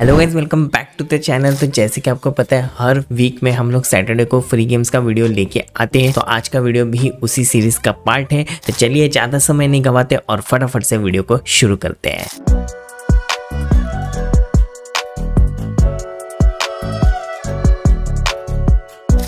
hello guys welcome back to the channel तो जैसे कि आपको पता है हर वीक में हम लोग सैटरडे को फ्री गेम्स का वीडियो लेके आते हैं तो आज का वीडियो भी उसी सीरीज का पार्ट है तो चलिए ज़्यादा समय नहीं गवाते और फटाफट से वीडियो को शुरू करते हैं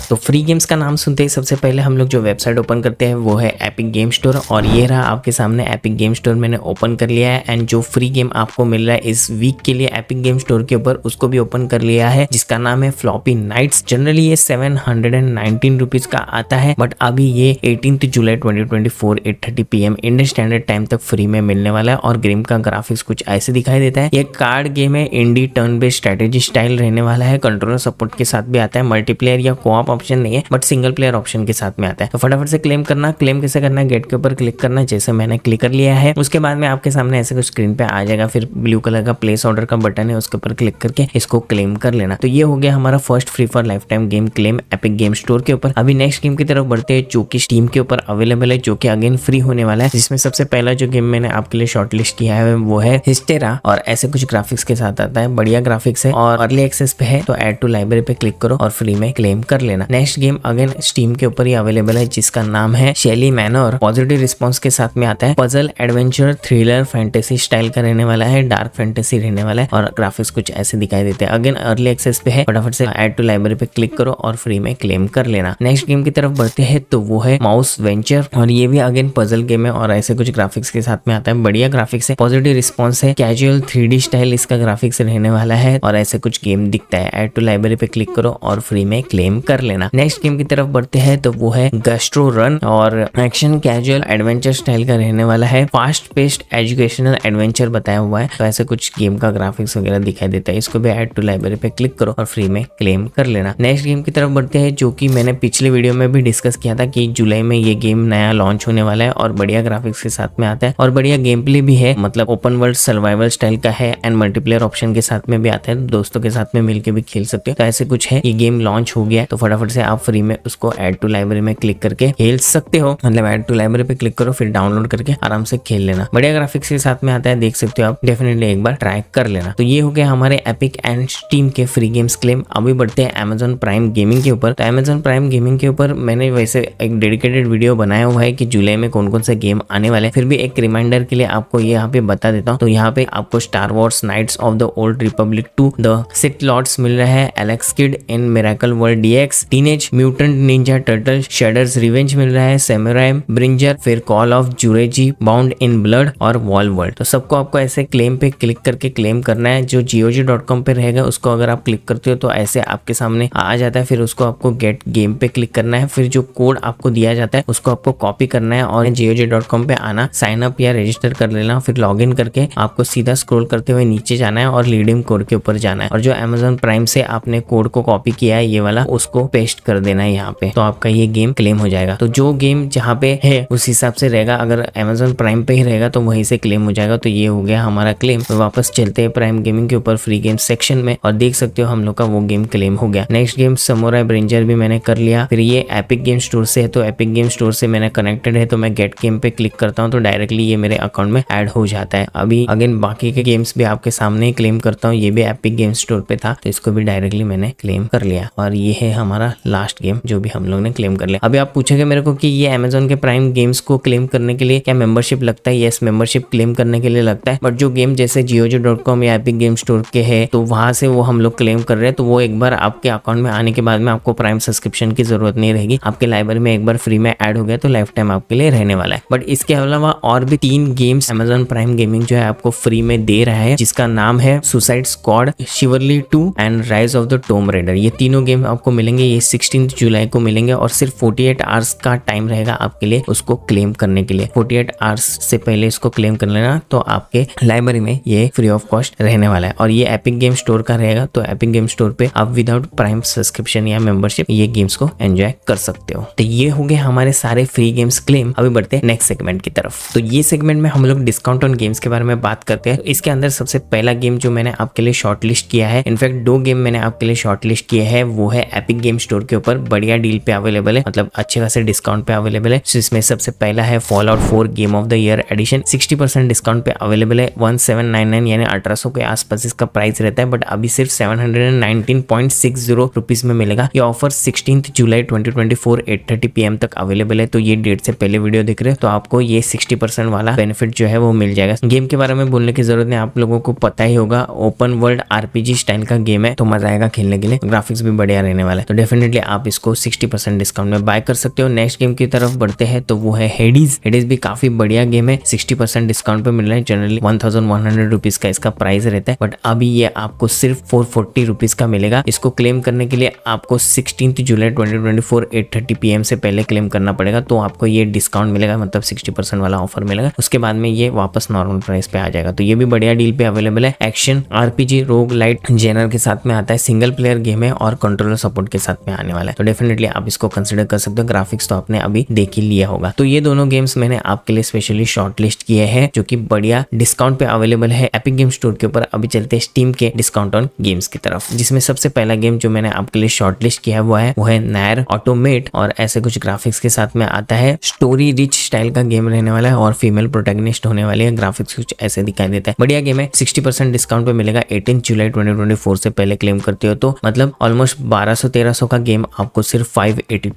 तो फ्री गेम्स का नाम सुनते ही सबसे पहले हम लोग जो वेबसाइट ओपन करते हैं वो है एपिक गेम स्टोर और ये रहा आपके सामने एपिक गेम स्टोर मैंने ओपन कर लिया है एंड जो फ्री गेम आपको मिल रहा है इस वीक के लिए एपिक गेम स्टोर के ऊपर उसको भी ओपन कर लिया है जिसका नाम है फ्लॉपी नाइट्स जनरली ये seven hundred and nineteen rupees का आता है बट अभी ये eighteen July twenty twenty four eight thirty Indian standard time तक फ्री में मिलने वाला है और गेम का ग्राफिक्स कुछ ऐसे दिखाई देता है ये कार्ड गेम है indie turn based strategy style रहने वाला है कंट्रोलर सपोर्ट के साथ भी आता है मल्टीप्लेयर या कोऑप ऑप्शन नहीं है बट सिंगल प्लेयर ऑप्शन के साथ में आता है तो फटाफट से क्लेम करना क्लेम कैसे करना है गेट के ऊपर क्लिक करना जैसे मैंने क्लिक कर लिया है उसके बाद में आपके सामने ऐसे कुछ स्क्रीन पे आ जाएगा फिर ब्लू कलर का प्लेस ऑर्डर का बटन है उसके ऊपर क्लिक करके इसको क्लेम कर लेना तो ये हो गया हमारा first free for lifetime game claim Epic Game Store के ऊपर अभी नेक्स्ट गेम की तरफ बढ़ते हैं जो की स्टीम के ऊपर अवेलेबल है जो की अगेन फ्री होने वाला है जिसमें सबसे पहला जो गेम मैंने आपके लिए शॉर्ट लिस्ट किया है वो है हिस्टेरा और ऐसे कुछ ग्राफिक्स के साथ आता है बढ़िया ग्राफिक्स है और अर्ली एक्सेस पे है तो एड टू लाइब्रेरी पे क्लिक करो और फ्री में क्लेम कर लेना नेक्स्ट गेम अगेन स्टीम के ऊपर ही अवेलेबल है जिसका नाम है शेली मैनोर पॉजिटिव रिस्पॉन्स के साथ में आता है puzzle adventure thriller fantasy style का रहने वाला है डार्क फैंटेसी रहने वाला है और ग्राफिक्स कुछ ऐसे दिखाई देते हैं अगेन अर्ली एक्सेस पे है फटाफट से एड टू लाइब्रेरी पे क्लिक करो और फ्री में क्लेम कर लेना नेक्स्ट गेम की तरफ बढ़ते हैं तो वो है माउस वेंचर और ये भी अगेन पजल गेम है और ऐसे कुछ ग्राफिक्स के साथ में आता है बढ़िया ग्राफिक्स है पॉजिटिव रिस्पॉन्स है कैजुअल थ्री स्टाइल इसका ग्राफिक्स रहने वाला है और ऐसे कुछ गेम दिखता है एड टू लाइब्रेरी पे क्लिक करो और फ्री में क्लेम कर लेना लेना नेक्स्ट गेम की तरफ बढ़ते हैं तो वो है गस्ट्रो रन और एक्शन कैजुअल एडवेंचर स्टाइल का रहने वाला है फास्ट पेस्ट एजुकेशनल एडवेंचर बताया हुआ है तो ऐसे कुछ गेम का ग्राफिक्स वगैरह दिखाई देता है इसको भी एड टू लाइब्रेरी पे क्लिक करो और फ्री में क्लेम कर लेना नेक्स्ट गेम की तरफ बढ़ते हैं जो कि मैंने पिछले वीडियो में भी डिस्कस किया था कि जुलाई में ये गेम नया लॉन्च होने वाला है और बढ़िया ग्राफिक्स के साथ में आता है और बढ़िया गेम प्ले भी है मतलब ओपन वर्ल्ड सर्वाइवल स्टाइल का है एंड मल्टीप्लेयर ऑप्शन के साथ में भी आता है दोस्तों के साथ में मिलकर भी खेल सकते हो तो ऐसे कुछ है ये गेम लॉन्च हो गया तो फटाफट फटाफट से आप फ्री में उसको एड टू लाइब्रेरी में क्लिक करके खेल सकते हो मतलब एड टू लाइब्रेरी पे क्लिक करो फिर डाउनलोड करके आराम से खेल लेना बढ़िया ग्राफिक्स के साथ में आता है देख सकते हो आप डेफिनेटली एक बार ट्राई कर लेना तो ये हो गया हमारे एपिक एंड स्टीम के फ्री गेम्स क्लेम अभी बढ़ते हैं अमेजोन प्राइम गेमिंग के ऊपर तो अमेजोन प्राइम गेमिंग के ऊपर मैंने वैसे एक डेडिकेटेड वीडियो बनाया हुआ है कि जुलाई में कौन कौन से गेम आने वाले फिर भी एक रिमाइंडर के लिए आपको यहाँ पे बता देता हूँ तो यहाँ पे आपको Star Wars Knights of the Old Republic two the Sith Lords मिल रहा है Alex Kidd in Miracle World DX Teenage Mutant Ninja Turtles Shredder's Revenge मिल रहा है सेमोराइम ब्रिंजर फिर Call of Juarez Bound in Blood और Wall World तो सबको आपको ऐसे क्लेम पे क्लिक करके क्लेम करना है जो जियोजी पे रहेगा उसको अगर आप क्लिक करते हो तो ऐसे आपके सामने आ जाता है फिर उसको आपको गेट गेम पे क्लिक करना है फिर जो कोड आपको दिया जाता है उसको आपको कॉपी करना है और जियो पे आना साइन अप या रजिस्टर कर लेना फिर लॉग इन करके आपको सीधा स्क्रोल करते हुए नीचे जाना है और लीडिंग कोड के ऊपर जाना है और जो अमेजोन प्राइम से आपने कोड को कॉपी किया है ये वाला उसको पेस्ट पेस्ट कर देना है यहाँ पे तो आपका ये गेम क्लेम हो जाएगा तो जो गेम जहाँ पे है उस हिसाब से रहेगा अगर अमेजोन प्राइम पे ही रहेगा तो वहीं से क्लेम हो जाएगा तो ये हो गया हमारा क्लेम तो वापस चलते हैं प्राइम गेमिंग के ऊपर फ्री गेम सेक्शन में और देख सकते हो हम लोग का वो गेम क्लेम हो गया नेक्स्ट गेम समोरा ब्रेंजर भी मैंने कर लिया फिर ये एपिक गेम स्टोर से है तो एपिक गेम स्टोर से मैंने कनेक्टेड है तो मैं गेट गेम पे क्लिक करता हूँ तो डायरेक्टली ये मेरे अकाउंट में एड हो जाता है अभी अगेन बाकी के गेम्स भी आपके सामने ही क्लेम करता हूँ ये भी एपिक गेम स्टोर पे था तो इसको भी डायरेक्टली मैंने क्लेम कर लिया और ये है हमारा लास्ट गेम जो भी हम लोग ने क्लेम कर लिया अभी आप पूछेंगे मेरे को कि ये अमेजोन के प्राइम गेम्स को क्लेम करने के लिए क्या मेंबरशिप लगता है येस मेंबरशिप क्लेम करने के लिए लगता है बट जो गेम जैसे जियो जो डॉट कॉम या एपिक गेम स्टोर के है तो वहां से वो हम लोग क्लेम कर रहे हैं तो वो एक बार आपके अकाउंट में आने के बाद में आपको प्राइम सब्सक्रिप्शन की जरूरत नहीं रहेगी आपके लाइब्रेरी में एक बार फ्री में एड हो गया तो लाइफ टाइम आपके लिए रहने वाला है बट इसके अलावा और भी तीन गेम्स अमेजोन प्राइम गेमिंग जो है आपको फ्री में दे रहा है जिसका नाम है Suicide Squad Chivalry two and Rise of the Tomb Raider ये तीनों गेम आपको मिलेंगे ये सिक्सटीन जुलाई को मिलेंगे और सिर्फ फोर्टी एट आवर्स का टाइम रहेगा आपके लिए उसको क्लेम करने के लिए फोर्टी एट आवर्स से पहले इसको क्लेम कर लेना तो आपके लाइब्रेरी में ये फ्री ऑफ कॉस्ट रहने वाला है और ये एपिक गेम स्टोर का रहेगा तो एपिक गेम स्टोर पे आप विदाउट प्राइम सब्सक्रिप्शन या मेंबरशिप ये गेम्स को एंजॉय कर सकते हो तो ये हो गए हमारे सारे फ्री गेम्स क्लेम अभी बढ़ते नेक्स्ट सेगमेंट की तरफ तो ये सेगमेंट में हम लोग डिस्काउंट ऑन गेम्स के बारे में बात करते हैं इसके अंदर सबसे पहला गेम जो मैंने आपके लिए शॉर्ट लिस्ट किया है इनफैक्ट दो गेम मैंने आपके लिए शॉर्ट लिस्ट किए हैं वो है एपिक गेम्स स्टोर के ऊपर बढ़िया डील पे अवेलेबल है मतलब अच्छे खासे डिस्काउंट पे अवेलेबल है इसमें सबसे पहला है Fallout four game of the year edition sixty percent discount पे अवेलेबल है वन सेवन नाइन नाइन यानी अठारह सौ के आसपास इसका प्राइस रहता है बट अभी सिर्फ seven hundred and nineteen point six zero rupees में मिलेगा ये offer sixteen July twenty twenty four eight thirty P M तक अवेलेबल है तो ये डेट से पहले वीडियो दिख रहे हो तो आपको ये सिक्सटी परसेंट वाला बेनिफिट जो है वो मिल जाएगा गेम के बारे में बोलने की जरूरत नहीं आप लोगों को पता ही होगा ओपन वर्ल्ड आरपीजी स्टाइल का गेम है तो मजा आएगा खेलने के लिए ग्राफिक्स भी बढ़िया रहने वाला है तो डेफिनेट डेफिनेटली आप इसको 60% डिस्काउंट में बाय कर सकते हो नेक्स्ट गेम की तरफ बढ़ते हैं तो वो है हेडीज हेडीज भी काफी बढ़िया गेम है 60% डिस्काउंट पे मिल रहा है जनरली 1100 रुपीस का इसका प्राइस रहता है बट अभी ये आपको सिर्फ 440 फोर्टी का मिलेगा इसको क्लेम करने के लिए आपको sixteen July twenty twenty PM से पहले क्लेम करना पड़ेगा तो आपको ये डिस्काउंट मिलेगा मतलब सिक्सटी वाला ऑफर मिलेगा उसके बाद में ये वापस नॉर्मल प्राइस पे आ जाएगा तो ये भी बढ़िया डील पे अवेलेबल है action RPG roguelite genre के साथ में आता है सिंगल प्लेयर गेम है और कंट्रोलर सपोर्ट के साथ में आने वाला है तो डेफिनेटली आप इसको कंसिडर कर सकते हो ग्राफिक्स तो आपने अभी देख ही लिया होगा तो ये दोनों गेम्स मैंने आपके लिए स्पेशली शॉर्ट लिस्ट किए हैं जो कि बढ़िया डिस्काउंट पे अवेलेबल है एपिक गेम स्टोर के ऊपर अभी चलते हैं स्टीम के डिस्काउंट ऑन गेम्स की तरफ जिसमें सबसे पहला गेम जो मैंने आपके लिए शॉर्ट लिस्ट किया हुआ है वो है नायर ऑटोमेट और ऐसे कुछ ग्राफिक्स के साथ में आता है स्टोरी रिच स्टाइल का गेम रहने वाला है और फीमेल प्रोटेगनिस्ट होने वाली है ग्राफिक्स कुछ ऐसे दिखाई देता है बढ़िया गेम है सिक्सटी डिस्काउंट पे मिलेगा एटीन जुलाई ट्वेंटी से पहले क्लेम करते हो तो मतलब ऑलमोस्ट बारह सौ तेरह सौ का का गेम आपको सिर्फ फाइव एटी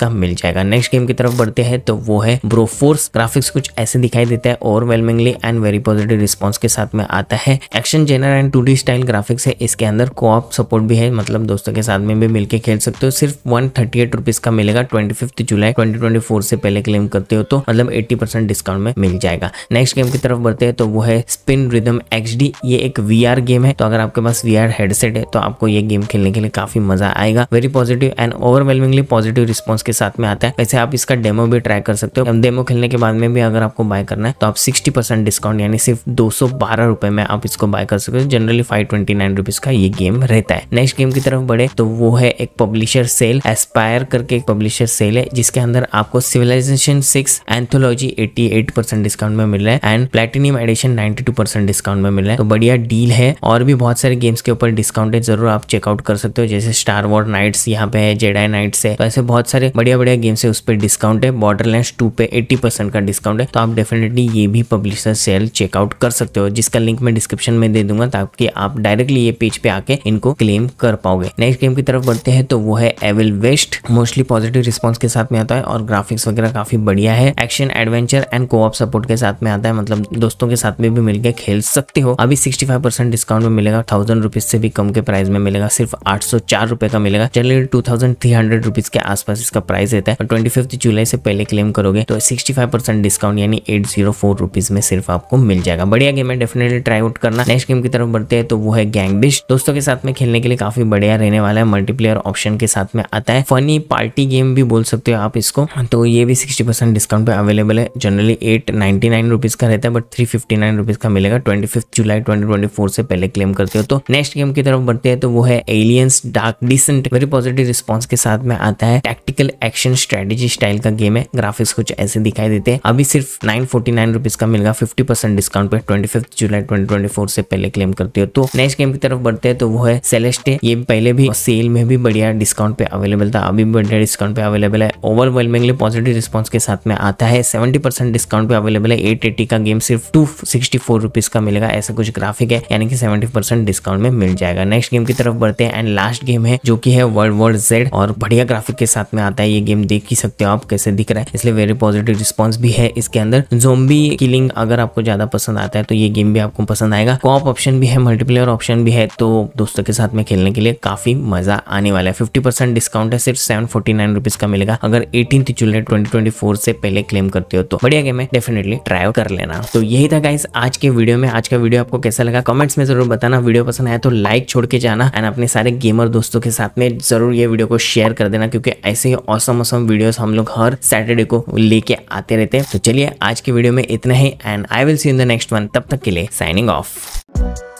का मिल जाएगा नेक्स्ट गेम की तरफ बढ़ते हैं तो वो है ब्रोफोर्स ग्राफिक्स कुछ ऐसे दिखाई देता है overwhelmingly and very positive response के साथ में आता है action genre and two style graphics है इसके अंदर को सपोर्ट भी है मतलब दोस्तों के साथ में भी मिलकर खेल सकते हो सिर्फ वन का मिलेगा ट्वेंटी जुलाई ट्वेंटी से पहले क्लेम करते हो तो मतलब एट्टी डिस्काउंट में मिल जाएगा नेक्स्ट गेम की तरफ बढ़ते हैं तो वो है स्पिन रिदम एक्स ये एक वी गेम है तो अगर आपके पास वी हेडसेट है तो आपको ये गेम खेलने के लिए काफी मजा आएगा very positive and overwhelmingly positive response के साथ में आता है वैसे आप इसका डेमो भी ट्राई कर सकते हो डेमो खेलने के बाद में भी अगर आपको बाय करना है तो आप सिक्सटी परसेंट डिस्काउंट यानी सिर्फ दो सौ बारह रुपए में आप इसको बाय कर सकते हो generally five twenty nine rupees का ये गेम रहता है नेक्स्ट गेम की तरफ बढ़े तो वो है एक पब्लिशर सेल एस्पायर करके एक पब्लिशर सेल है जिसके अंदर आपको Civilization six anthology eighty eight percent discount में मिल रहा है and platinum edition ninety two percent discount में मिल रहा है तो बढ़िया डील है और भी बहुत सारे गेम्स के ऊपर डिस्काउंट है जरूर आप चेकआउट कर सकते हो जैसे स्टार वॉर नाइट्स यहाँ पे जेडा नाइट्स है तो ऐसे बहुत सारे बढ़िया बढ़िया गेम्स है उस पर डिस्काउंट है बॉर्डर लैंड टू पे एट्टी परसेंट का डिस्काउंट है तो आप डेफिनेटली ये भी पब्लिशर सेल चेकआउट कर सकते हो जिसका लिंक मैं डिस्क्रिप्शन में दे दूंगा ताकि आप डायरेक्टली ये पेज पे आके इनको क्लेम कर पाओगे नेक्स्ट गेम की तरफ बढ़ते हैं तो वो है Evil West mostly positive response के साथ में आता है और ग्राफिक्स वगैरह काफी बढ़िया है action adventure and co-op support के साथ में आता है मतलब दोस्तों के साथ में भी मिलकर खेल सकते हो अभी सिक्सटी फाइव परसेंट डिस्काउंट में मिलेगा थाउजेंड रुपीज से भी कम के प्राइस में मिलेगा सिर्फ आठ सौ चार रुपए का मिलेगा चलिए hundred two thousand three hundred rupees के आसपास इसका प्राइस रहता है और ट्वेंटी फिफ्थ जुलाई से पहले क्लेम करोगे तो सिक्सटी फाइव परसेंट डिस्काउंट यानी एट जीरो फोर रुपीज में सिर्फ आपको मिल जाएगा बढ़िया गेम है डेफिनेटली ट्राई आउट करना नेक्स्ट गेम की तरफ बढ़ते हैं तो वो है गैंग बिश दोस्तों के साथ में खेलने के लिए काफी बढ़िया रहने वाला है मल्टीप्लेयर ऑप्शन के साथ में आता है फनी पार्टी गेम भी बोल सकते हो आप इसको तो ये भी सिक्सटी परसेंट डिस्काउंट पे अवेलेबल है generally eight ninety nine rupees का रहता है but three fifty nine rupees का मिलेगा twenty fifth July twenty twenty four से पहले क्लेम करते हो तो नेक्स्ट गेम की तरफ बढ़ते हैं तो वो है Aliens Dark Descent very positive response के साथ में आता है टैक्टिकल एक्शन स्ट्रेटेजी स्टाइल का गेम है ग्राफिक्स कुछ ऐसे दिखाई देते हैं अभी सिर्फ नाइन फोर्टी नाइन रुपीज का मिलेगा फिफ्टी परसेंट डिस्काउंट पे twenty fifth July twenty twenty four से पहले क्लेम करते हो तो नेक्स्ट गेम की तरफ बढ़ते हैं तो वो है सेलेस्टे ये पहले भी सेल में भी बढ़िया डिस्काउंट पे अवेलेबल था अभी भी बढ़िया डिस्काउंट पे अवेलेबल है ओवरवेलमिंगली पॉजिटिव रिस्पॉन्स के साथ में आता है सेवेंटी परसेंट डिस्काउंट पे अवेलेबल है एट एटी का गेम सिर्फ टू सिक्सटी फोर रुपीज का मिलेगा ऐसा कुछ ग्राफिक है यानी कि सेवेंटी परसेंट डिस्काउंट में मिल जाएगा नेक्स्ट गेम की तरफ बढ़ते हैं एंड लास्ट गेम है जो की है वर्ल्ड वर्ल्ड जेड और बढ़िया ग्राफिक के साथ में आता है ये गेम देख ही सकते हो आप कैसे दिख रहा है इसलिए वेरी पॉजिटिव रिस्पॉन्स भी है इसके अंदर जोम्बी किलिंग अगर आपको ज्यादा पसंद आता है तो ये गेम भी आपको पसंद आएगा कॉप ऑप्शन भी है मल्टीप्लेयर ऑप्शन भी है तो दोस्तों के साथ में खेलने के लिए काफी मजा आने वाला है फिफ्टी परसेंट डिस्काउंट है सिर्फ सेवन फोर्टी नाइन रुपीज का मिलेगा अगर eighteen July twenty twenty four से पहले क्लेम करते हो तो बढ़िया गेम है डेफिनेटली ट्राई कर लेना तो यही था गाइस आज के वीडियो में आज का वीडियो आपको कैसा लगा कमेंट्स में जरूर बताना वीडियो पसंद आया तो लाइक छोड़ के जाना एंड अपने सारे गेमर दोस्तों के साथ में जरूर ज़रूर ये वीडियो को शेयर कर देना क्योंकि ऐसे ही औसम औसम वीडियोस हम लोग हर सैटरडे को लेके आते रहते हैं तो चलिए आज के वीडियो में इतना ही and I will see in the next one तब तक के लिए साइनिंग ऑफ